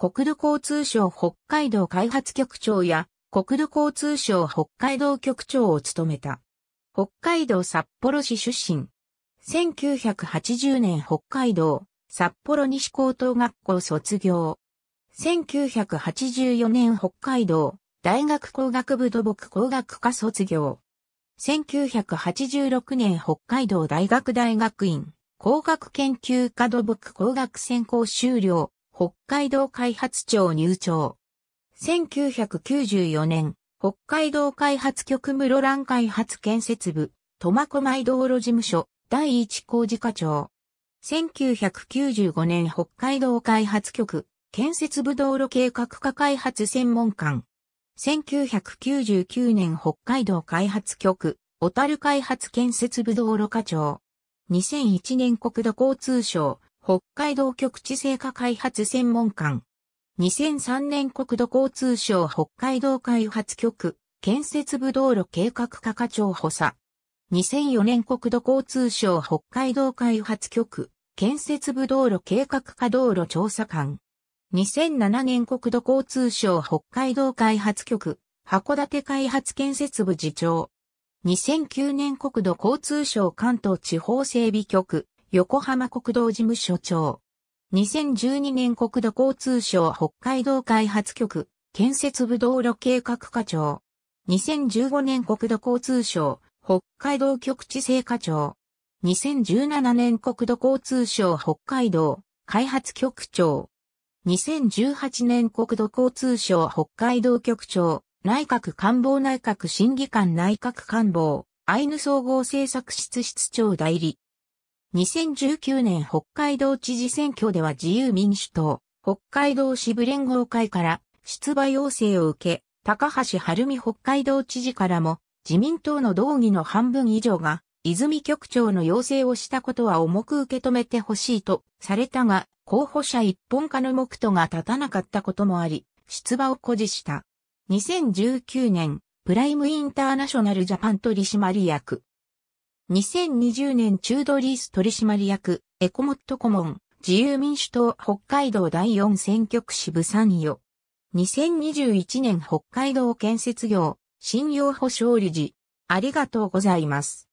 国土交通省北海道開発局長や国土交通省北海道局長を務めた。北海道札幌市出身。1980年北海道札幌西高等学校卒業。1984年北海道大学工学部土木工学科卒業。1986年北海道大学大学院工学研究科土木工学専攻修了。北海道開発庁入庁。1994年、北海道開発局室蘭開発建設部、苫小牧道路事務所、第一工事課長。1995年北海道開発局、建設部道路計画課開発専門官。1999年北海道開発局、小樽開発建設部道路課長。2001年国土交通省、北海道局地成果開発専門官。2003年国土交通省北海道開発局建設部道路計画課課長補佐。2004年国土交通省北海道開発局建設部道路計画課道路調査官。2007年国土交通省北海道開発局函館開発建設部次長。2009年国土交通省関東地方整備局横浜国道事務所長。2012年国土交通省北海道開発局建設部道路計画課長。2015年国土交通省北海道局地制課長。2017年国土交通省北海道開発局長。2018年国土交通省北海道局長。内閣官房内閣審議官内閣官房アイヌ総合政策室室長代理。2019年北海道知事選挙では自由民主党、北海道支部連合会から出馬要請を受け、高橋晴美北海道知事からも自民党の同義の半分以上が泉局長の要請をしたことは重く受け止めてほしいとされたが、候補者一本化の目途が立たなかったこともあり、出馬を誇示した。2019年、プライムインターナショナルジャパン取締役。2020年中ドリース取締役、エコモット顧問、自由民主党北海道第4選挙区支部参与。2021年北海道建設業、信用保証理事。ありがとうございます。